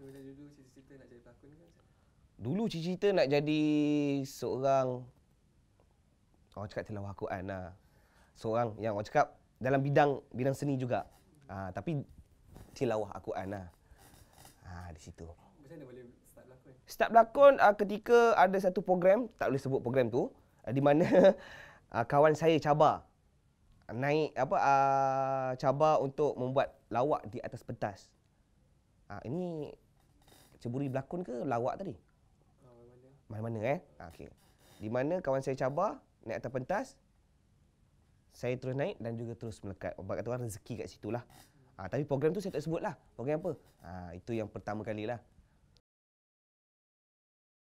dulu cerita-cerita nak jadi pelakon Dulu cerita nak jadi seorang orang cakap telah wakuan lah. Seorang yang orang cakap dalam bidang bidang seni juga. Ha, tapi tilawah aku Ana. Ha, di situ. Macam mana boleh start berlakon? Ah, ketika ada satu program, tak boleh sebut program tu, ah, di mana kawan saya cabar naik apa uh, cabar untuk membuat lawak di atas pentas. ini ceburi berlakon ke lawak tadi? Mana-mana. Mana-mana eh? Ah, okay, Di mana kawan saya cabar naik atas pentas? Saya terus naik dan juga terus melekat. Orang kata orang rezeki kat situlah. Ah, tapi program tu saya tak sebut lah, Program apa? Ah, itu yang pertama kali lah.